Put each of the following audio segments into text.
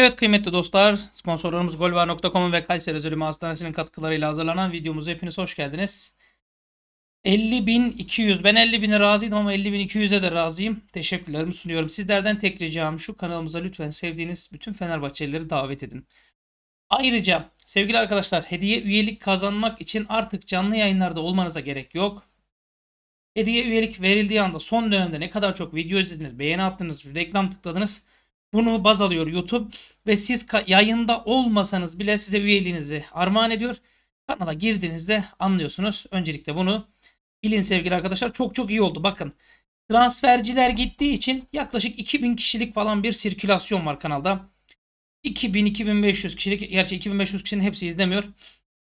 Evet kıymetli dostlar, sponsorlarımız golvar.com'un ve Kayseri Özel Hastanesi'nin katkılarıyla hazırlanan videomuza hepiniz hoş geldiniz. 50.200, ben 50.000'e razıydım ama 50.200'e de razıyım. Teşekkürlerimi sunuyorum. Sizlerden tek ricam şu kanalımıza lütfen sevdiğiniz bütün Fenerbahçelileri davet edin. Ayrıca sevgili arkadaşlar hediye üyelik kazanmak için artık canlı yayınlarda olmanıza gerek yok. Hediye üyelik verildiği anda son dönemde ne kadar çok video izlediniz, beğeni attınız, reklam tıkladınız bunu baz alıyor YouTube ve siz yayında olmasanız bile size üyeliğinizi armağan ediyor. Kanala girdiğinizde anlıyorsunuz. Öncelikle bunu bilin sevgili arkadaşlar. Çok çok iyi oldu. Bakın transferciler gittiği için yaklaşık 2000 kişilik falan bir sirkülasyon var kanalda. 2000-2500 kişilik gerçi 2500 kişinin hepsi izlemiyor.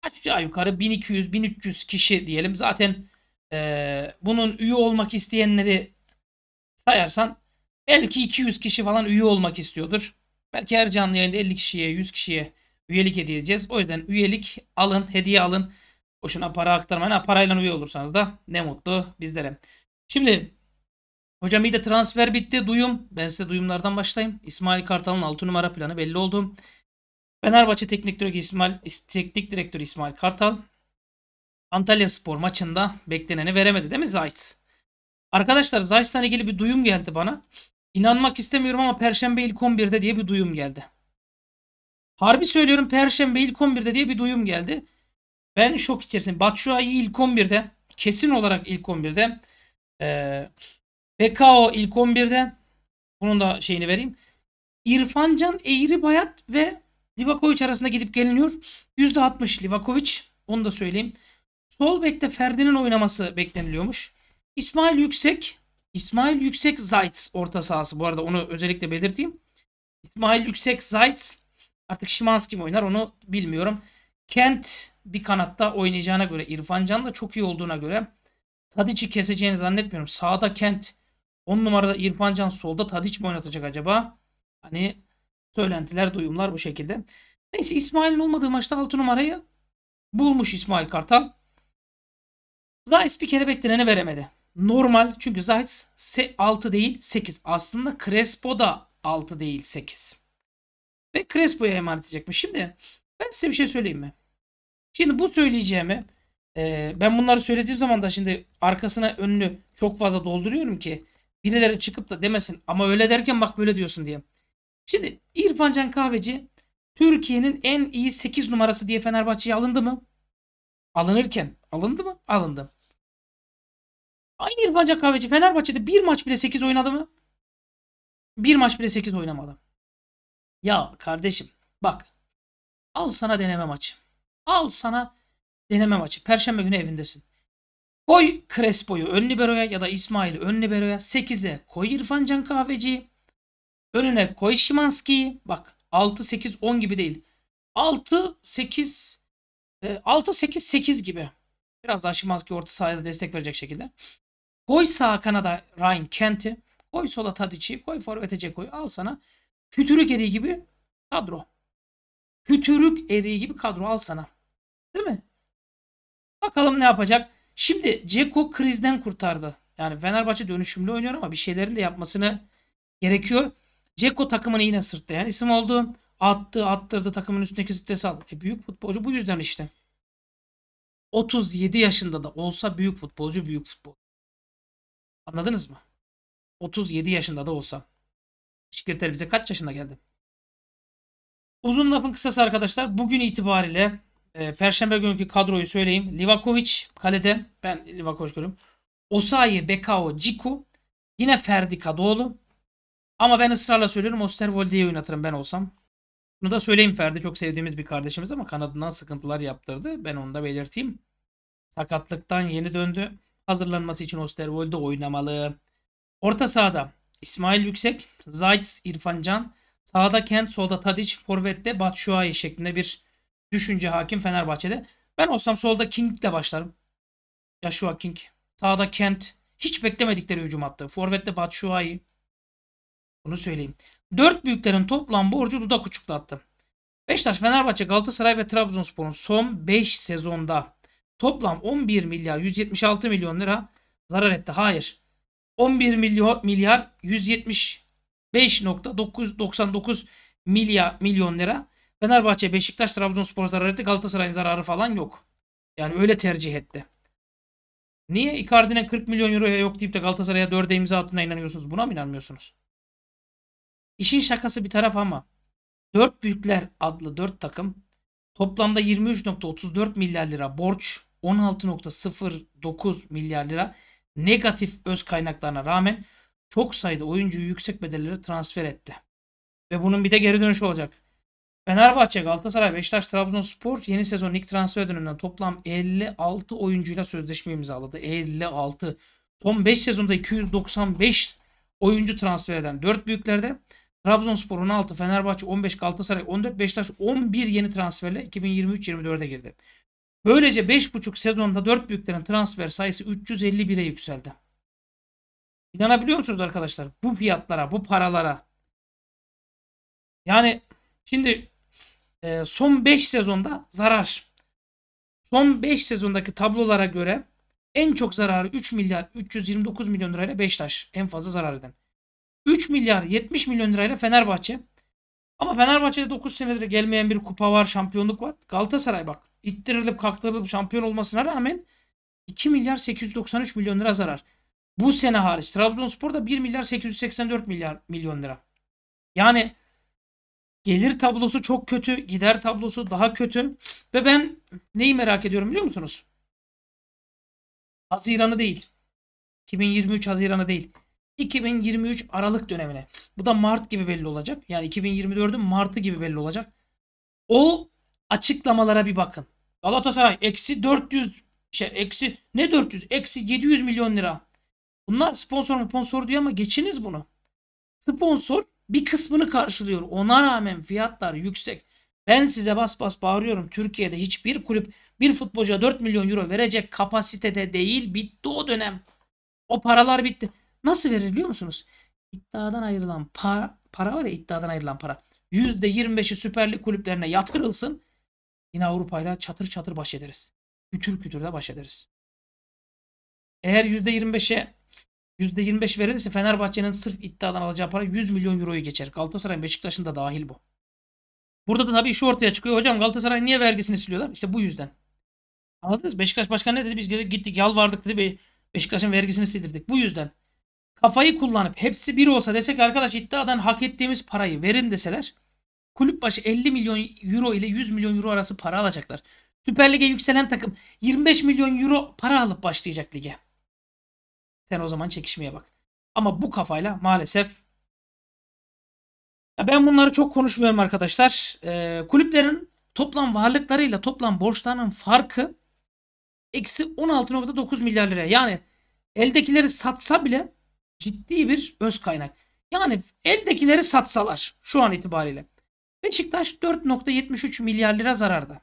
Aşağı yukarı 1200-1300 kişi diyelim. Zaten e, bunun üye olmak isteyenleri sayarsan Belki 200 kişi falan üye olmak istiyordur. Belki her canlı yayında 50 kişiye 100 kişiye üyelik hediye edeceğiz. O yüzden üyelik alın hediye alın. Boşuna para aktarmayın. Ha, parayla üye olursanız da ne mutlu bizlere. Şimdi hocam iyi de transfer bitti. Duyum. Ben size duyumlardan başlayayım. İsmail Kartal'ın 6 numara planı belli oldu. Fenerbahçe Teknik Direktörü İsmail, Teknik Direktörü İsmail Kartal Antalya Spor maçında bekleneni veremedi değil mi Zayt? Arkadaşlar Zayt'la ilgili bir duyum geldi bana. İnanmak istemiyorum ama Perşembe ilk 11'de diye bir duyum geldi. Harbi söylüyorum Perşembe ilk 11'de diye bir duyum geldi. Ben şok içerisinde. Batshuayi ilk 11'de. Kesin olarak ilk 11'de. Ee, ilk 11'de. Bunun da şeyini vereyim. İrfancan Eğri Bayat ve Livakovic arasında gidip geliniyor. %60 Livakovic. Onu da söyleyeyim. Sol bekte Ferdi'nin oynaması bekleniliyormuş. İsmail Yüksek İsmail Yüksek Zayt orta sahası bu arada onu özellikle belirteyim. İsmail Yüksek Zayt artık Şimanski kim oynar onu bilmiyorum. Kent bir kanatta oynayacağına göre İrfan Can da çok iyi olduğuna göre Tadiç'i keseceğini zannetmiyorum. Sağda Kent 10 numarada İrfan Can solda Tadiç mi oynatacak acaba? Hani söylentiler duyumlar bu şekilde. Neyse İsmail'in olmadığı maçta 6 numarayı bulmuş İsmail Kartal. Zayt bir kere bekleneni veremedi. Normal çünkü Zayt 6 değil 8. Aslında Crespo da 6 değil 8. Ve Crespo'ya emanet edecekmiş. Şimdi ben size bir şey söyleyeyim mi? Şimdi bu söyleyeceğimi e, ben bunları söylediğim zaman da şimdi arkasına önünü çok fazla dolduruyorum ki birileri çıkıp da demesin ama öyle derken bak böyle diyorsun diye. Şimdi İrfan Can Kahveci Türkiye'nin en iyi 8 numarası diye Fenerbahçe'ye alındı mı? Alınırken alındı mı? Alındı. Aynı İrfan Kahveci Fenerbahçe'de bir maç bile 8 oynadı mı? Bir maç bile 8 oynamadı. Ya kardeşim bak al sana deneme maçı. Al sana deneme maçı. Perşembe günü evindesin. Koy Crespo'yu ön liberoya ya da İsmail'i ön liberoya. 8'e koy İrfan Can Kahveci'yi. Önüne koy Şimanski'yi. Bak 6 8 10 gibi değil. 6 8 6 8 8 gibi. Biraz daha Şimanski orta saha'ya destek verecek şekilde. Koy sağ kanada Ryan Kent'i. Koy sola Tadic'i. Koy forvete Ceko'yu. Al sana. Kütürük eriği gibi kadro. Kütürük eriği gibi kadro al sana. Değil mi? Bakalım ne yapacak. Şimdi Ceko krizden kurtardı. Yani Fenerbahçe dönüşümlü oynuyor ama bir şeylerin de yapmasını gerekiyor. Ceko takımını yine sırtta yani isim oldu. Attı, attırdı takımın üstündeki stresi aldı. E, büyük futbolcu bu yüzden işte. 37 yaşında da olsa büyük futbolcu büyük futbol. Anladınız mı? 37 yaşında da olsa. Şirketler bize kaç yaşında geldi? Uzun lafın kısası arkadaşlar. Bugün itibariyle e, Perşembe günkü kadroyu söyleyeyim. Livakovic kalede. Ben Livakovic görüyorum. Osayi, Bekao, Ciku. Yine Ferdi Kadıoğlu. Ama ben ısrarla söylüyorum Osterwolde'yi oynatırım ben olsam. Bunu da söyleyeyim Ferdi çok sevdiğimiz bir kardeşimiz ama kanadından sıkıntılar yaptırdı. Ben onu da belirteyim. Sakatlıktan yeni döndü hazırlanması için Osterwold'de oynamalı. Orta sahada İsmail Yüksek, Zayt's İrfancan, sağda Kent, solda Tadic, forvette Batshuayi şeklinde bir düşünce hakim Fenerbahçe'de. Ben olsam solda King'le başlarım. Joshua King. Sağda Kent. Hiç beklemedikleri hücum attı. Forvet'te Batshuayi. Bunu söyleyeyim. Dört büyüklerin toplam borcu dudak uçuklattı. Beşiktaş, Fenerbahçe, Galatasaray ve Trabzonspor'un son 5 sezonda toplam 11 milyar 176 milyon lira zarar etti. Hayır. 11 milyon milyar 175.999 milyar milyon lira. Fenerbahçe, Beşiktaş, Trabzonspor zarar etti. Galatasaray'ın zararı falan yok. Yani öyle tercih etti. Niye Icardi'ne 40 milyon euroya yok deyip de Galatasaray'a 4'e imza attığına inanıyorsunuz? Buna mı inanmıyorsunuz? İşin şakası bir taraf ama 4 büyükler adlı 4 takım toplamda 23.34 milyar lira borç 16.09 milyar lira negatif öz kaynaklarına rağmen çok sayıda oyuncuyu yüksek bedellere transfer etti. Ve bunun bir de geri dönüşü olacak. Fenerbahçe, Galatasaray, Beşiktaş, Trabzonspor yeni sezon ilk transfer döneminden toplam 56 oyuncuyla sözleşme imzaladı. 56. Son 5 sezonda 295 oyuncu transfer eden 4 büyüklerde Trabzonspor 16, Fenerbahçe 15, Galatasaray 14, Beşiktaş 11 yeni transferle 2023-24'e girdi. Böylece 5,5 sezonda 4 büyüklerin transfer sayısı 351'e yükseldi. İnanabiliyor musunuz arkadaşlar? Bu fiyatlara, bu paralara. Yani şimdi e, son 5 sezonda zarar. Son 5 sezondaki tablolara göre en çok zararı 3 milyar 329 milyon lirayla Beşiktaş en fazla zarar eden. 3 milyar 70 milyon lirayla Fenerbahçe ama Fenerbahçe'de 9 senedir gelmeyen bir kupa var, şampiyonluk var. Galatasaray bak ittirilip kalktırılıp şampiyon olmasına rağmen 2 milyar 893 milyon lira zarar. Bu sene hariç Trabzonspor'da 1 milyar 884 milyar milyon lira. Yani gelir tablosu çok kötü, gider tablosu daha kötü ve ben neyi merak ediyorum biliyor musunuz? Haziran'ı değil. 2023 Haziran'ı değil. 2023 Aralık dönemine. Bu da Mart gibi belli olacak. Yani 2024'ün Mart'ı gibi belli olacak. O açıklamalara bir bakın. Galatasaray eksi 400 şey eksi ne 400 eksi 700 milyon lira. Bunlar sponsor mu sponsor diyor ama geçiniz bunu. Sponsor bir kısmını karşılıyor. Ona rağmen fiyatlar yüksek. Ben size bas bas bağırıyorum. Türkiye'de hiçbir kulüp bir futbolcuya 4 milyon euro verecek kapasitede değil. Bitti o dönem. O paralar bitti. Nasıl verir biliyor musunuz? İddiadan ayrılan para, para var ya iddiadan ayrılan para. %25'i Süper Lig kulüplerine yatırılsın. Yine Avrupa'yla çatır çatır baş ederiz. Kütür kütür de baş ederiz. Eğer %25'e %25 verilirse Fenerbahçe'nin sırf iddiadan alacağı para 100 milyon euroyu geçer. Galatasaray Beşiktaş'ın da dahil bu. Burada da tabii şu ortaya çıkıyor. Hocam Galatasaray niye vergisini siliyorlar? İşte bu yüzden. Anladınız? Beşiktaş Başkanı ne dedi? Biz gittik yalvardık dedi. Beşiktaş'ın vergisini sildirdik. Bu yüzden kafayı kullanıp hepsi bir olsa desek arkadaş iddiadan hak ettiğimiz parayı verin deseler kulüp başı 50 milyon euro ile 100 milyon euro arası para alacaklar. Süper Lig'e yükselen takım 25 milyon euro para alıp başlayacak lige. Sen o zaman çekişmeye bak. Ama bu kafayla maalesef ya ben bunları çok konuşmuyorum arkadaşlar. Ee, kulüplerin toplam varlıklarıyla toplam borçlarının farkı eksi 16.9 milyar lira. Yani eldekileri satsa bile ciddi bir öz kaynak. Yani eldekileri satsalar şu an itibariyle. Beşiktaş 4.73 milyar lira zararda.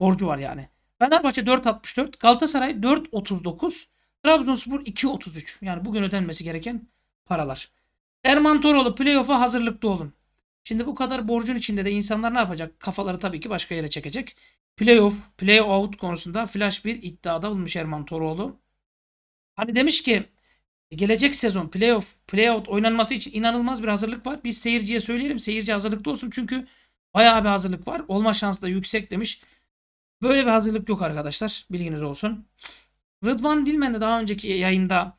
Borcu var yani. Fenerbahçe 4.64, Galatasaray 4.39, Trabzonspor 2.33. Yani bugün ödenmesi gereken paralar. Erman Toroğlu playoff'a hazırlıklı olun. Şimdi bu kadar borcun içinde de insanlar ne yapacak? Kafaları tabii ki başka yere çekecek. Playoff, playout konusunda flash bir iddiada bulmuş Erman Toroğlu. Hani demiş ki e, gelecek sezon playoff, playout oynanması için inanılmaz bir hazırlık var. Biz seyirciye söyleyelim. Seyirci hazırlıklı olsun. Çünkü bayağı bir hazırlık var. Olma şansı da yüksek demiş. Böyle bir hazırlık yok arkadaşlar. Bilginiz olsun. Rıdvan Dilmen de daha önceki yayında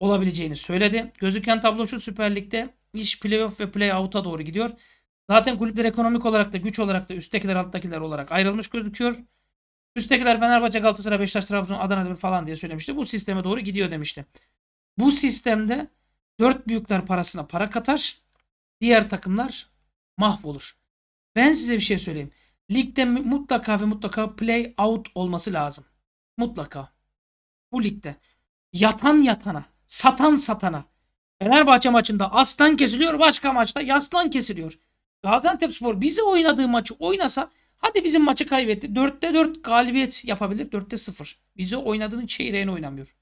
olabileceğini söyledi. Gözüken tablo şu Süper Lig'de iş playoff ve playout'a doğru gidiyor. Zaten kulüpler ekonomik olarak da güç olarak da üsttekiler alttakiler olarak ayrılmış gözüküyor. Üsttekiler Fenerbahçe, Galatasaray, Beşiktaş, Trabzon, Adana Demir falan diye söylemişti. Bu sisteme doğru gidiyor demişti. Bu sistemde dört büyükler parasına para katar. Diğer takımlar mahvolur. Ben size bir şey söyleyeyim. Ligde mutlaka ve mutlaka play out olması lazım. Mutlaka. Bu ligde. Yatan yatana, satan satana. Fenerbahçe maçında aslan kesiliyor, başka maçta yaslan kesiliyor. Gaziantepspor bize oynadığı maçı oynasa hadi bizim maçı kaybetti. 4'te 4 galibiyet yapabilir. 4'te 0. Bize oynadığının çeyreğini oynamıyor.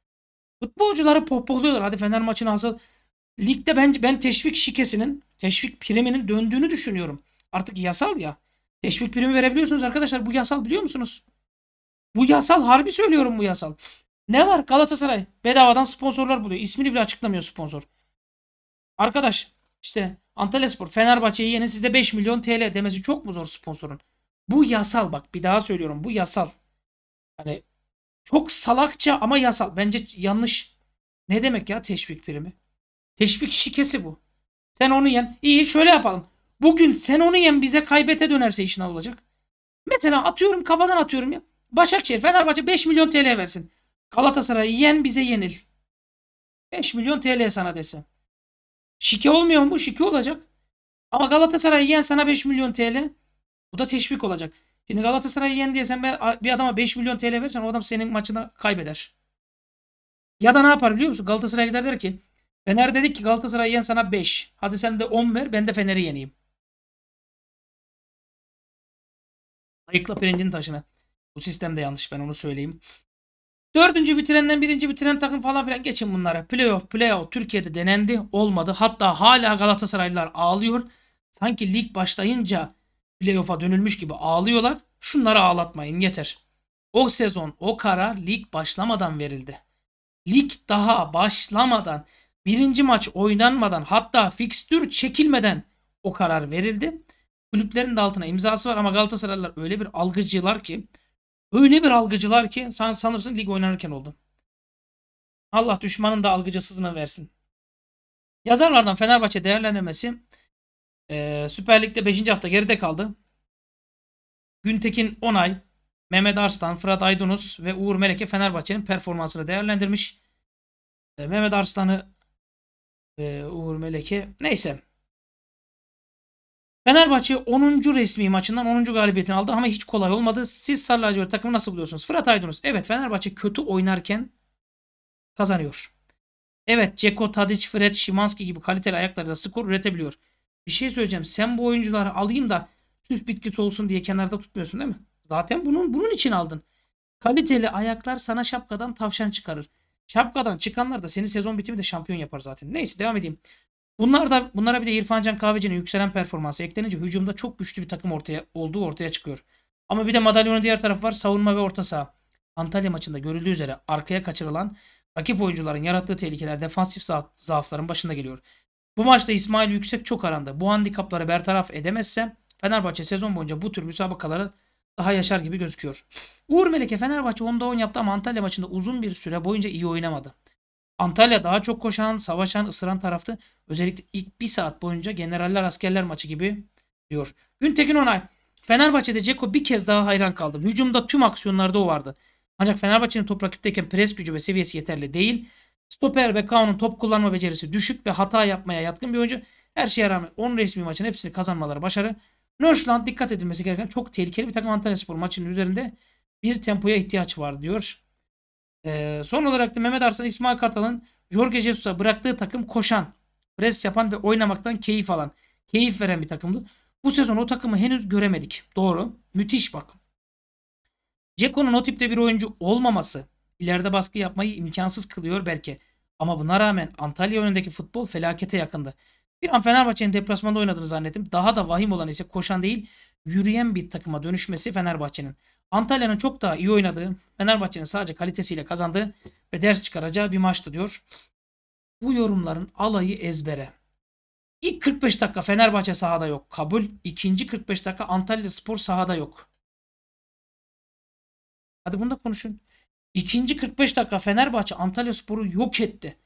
Futbolcuları pohpohluyorlar. Hadi Fener maçını asıl. Ligde bence ben teşvik şikesinin, teşvik priminin döndüğünü düşünüyorum. Artık yasal ya. Teşvik primi verebiliyorsunuz arkadaşlar. Bu yasal biliyor musunuz? Bu yasal harbi söylüyorum bu yasal. Ne var? Galatasaray bedavadan sponsorlar buluyor. İsmini bile açıklamıyor sponsor. Arkadaş işte Antalyaspor, Fenerbahçe'yi yenin sizde 5 milyon TL demesi çok mu zor sponsorun? Bu yasal bak bir daha söylüyorum bu yasal. Hani çok salakça ama yasal. Bence yanlış. Ne demek ya teşvik primi? Teşvik şikesi bu. Sen onu yen. İyi şöyle yapalım. Bugün sen onu yen bize kaybete dönerse işin olacak. Mesela atıyorum kafadan atıyorum ya. Başakşehir Fenerbahçe 5 milyon TL versin. Galatasaray yen bize yenil. 5 milyon TL sana desem. Şike olmuyor mu? Şike olacak. Ama Galatasaray yen sana 5 milyon TL. Bu da teşvik olacak. Şimdi Galatasaray'ı yen diye sen bir adama 5 milyon TL versen o adam senin maçını kaybeder. Ya da ne yapar biliyor musun? Galatasaray gider der ki Fener dedik ki Galatasaray'ı yen sana 5. Hadi sen de 10 ver ben de Fener'i yeneyim. Ayıkla pirincin taşını. Bu sistem de yanlış ben onu söyleyeyim. Dördüncü bitirenden birinci bitiren takım falan filan geçin bunlara. Playoff playoff Türkiye'de denendi olmadı. Hatta hala Galatasaraylılar ağlıyor. Sanki lig başlayınca playoff'a dönülmüş gibi ağlıyorlar. Şunları ağlatmayın yeter. O sezon o karar lig başlamadan verildi. Lig daha başlamadan, birinci maç oynanmadan hatta fikstür çekilmeden o karar verildi. Kulüplerin de altına imzası var ama Galatasaraylılar öyle bir algıcılar ki öyle bir algıcılar ki sen sanırsın lig oynanırken oldu. Allah düşmanın da algıcısızını versin. Yazarlardan Fenerbahçe değerlendirmesi ee, Süper Lig'de 5. hafta geride kaldı. Güntekin Onay, Mehmet Arslan, Fırat Aydınus ve Uğur Meleke Fenerbahçe'nin performansını değerlendirmiş. Ee, Mehmet Arslan'ı e, Uğur Meleke neyse. Fenerbahçe 10. resmi maçından 10. galibiyetini aldı ama hiç kolay olmadı. Siz Sarı takımı nasıl buluyorsunuz? Fırat Aydınus. Evet Fenerbahçe kötü oynarken kazanıyor. Evet Ceko, Tadic, Fred, Şimanski gibi kaliteli ayaklarıyla skor üretebiliyor. Bir şey söyleyeceğim. Sen bu oyuncuları alayım da süs bitkisi olsun diye kenarda tutmuyorsun değil mi? Zaten bunun bunun için aldın. Kaliteli ayaklar sana şapkadan tavşan çıkarır. Şapkadan çıkanlar da seni sezon bitimi de şampiyon yapar zaten. Neyse devam edeyim. Bunlar da bunlara bir de İrfancan Kahveci'nin yükselen performansı eklenince hücumda çok güçlü bir takım ortaya olduğu ortaya çıkıyor. Ama bir de madalyonun diğer tarafı var. Savunma ve orta saha. Antalya maçında görüldüğü üzere arkaya kaçırılan rakip oyuncuların yarattığı tehlikeler defansif zaafların başında geliyor. Bu maçta İsmail Yüksek çok aranda. Bu handikapları bertaraf edemezse Fenerbahçe sezon boyunca bu tür müsabakaları daha yaşar gibi gözüküyor. Uğur Meleke Fenerbahçe 10'da 10 yaptı ama Antalya maçında uzun bir süre boyunca iyi oynamadı. Antalya daha çok koşan, savaşan, ısıran taraftı. Özellikle ilk bir saat boyunca generaller askerler maçı gibi diyor. Güntekin Onay. Fenerbahçe'de Ceko bir kez daha hayran kaldım. Hücumda tüm aksiyonlarda o vardı. Ancak Fenerbahçe'nin top rakipteyken pres gücü ve seviyesi yeterli değil. Stoper ve Kao'nun top kullanma becerisi düşük ve hata yapmaya yatkın bir oyuncu. Her şeye rağmen 10 resmi maçın hepsini kazanmaları başarı. Nörşland dikkat edilmesi gereken çok tehlikeli bir takım Antalya Spor maçının üzerinde bir tempoya ihtiyaç var diyor. Ee, son olarak da Mehmet Arslan İsmail Kartal'ın Jorge Jesus'a bıraktığı takım koşan, pres yapan ve oynamaktan keyif alan, keyif veren bir takımdı. Bu sezon o takımı henüz göremedik. Doğru. Müthiş bak. Ceko'nun o tipte bir oyuncu olmaması ileride baskı yapmayı imkansız kılıyor belki. Ama buna rağmen Antalya önündeki futbol felakete yakındı. Bir an Fenerbahçe'nin deplasmanda oynadığını zannettim. Daha da vahim olan ise koşan değil yürüyen bir takıma dönüşmesi Fenerbahçe'nin. Antalya'nın çok daha iyi oynadığı, Fenerbahçe'nin sadece kalitesiyle kazandığı ve ders çıkaracağı bir maçtı diyor. Bu yorumların alayı ezbere. İlk 45 dakika Fenerbahçe sahada yok. Kabul. İkinci 45 dakika Antalya Spor sahada yok. Hadi bunu da konuşun. İkinci 45 dakika Fenerbahçe Antalya Sporu yok etti.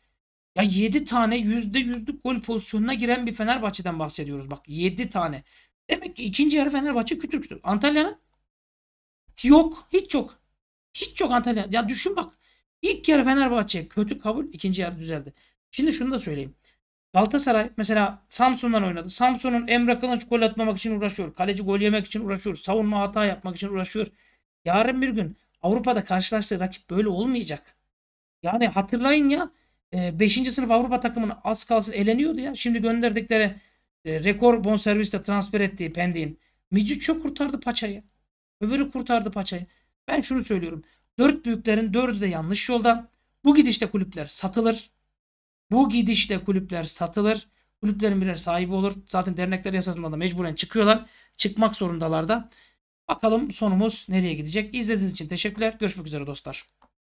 Ya 7 tane %100'lük gol pozisyonuna giren bir Fenerbahçe'den bahsediyoruz. Bak 7 tane. Demek ki ikinci yarı Fenerbahçe kütür kütür. Antalya'nın yok. Hiç yok. Hiç yok Antalya. Ya düşün bak. İlk yarı Fenerbahçe kötü kabul. ikinci yarı düzeldi. Şimdi şunu da söyleyeyim. Galatasaray mesela Samsun'dan oynadı. Samsun'un Emre Kılıç gol atmamak için uğraşıyor. Kaleci gol yemek için uğraşıyor. Savunma hata yapmak için uğraşıyor. Yarın bir gün Avrupa'da karşılaştığı rakip böyle olmayacak. Yani hatırlayın ya 5. E, sınıf Avrupa takımını az kalsın eleniyordu ya. Şimdi gönderdikleri e, rekor bonserviste transfer ettiği Pendik'in. Mici çok kurtardı paçayı. Öbürü kurtardı paçayı. Ben şunu söylüyorum. Dört büyüklerin dördü de yanlış yolda. Bu gidişte kulüpler satılır. Bu gidişte kulüpler satılır. Kulüplerin birer sahibi olur. Zaten dernekler yasasından da mecburen çıkıyorlar. Çıkmak zorundalar da. Bakalım sonumuz nereye gidecek. İzlediğiniz için teşekkürler. Görüşmek üzere dostlar.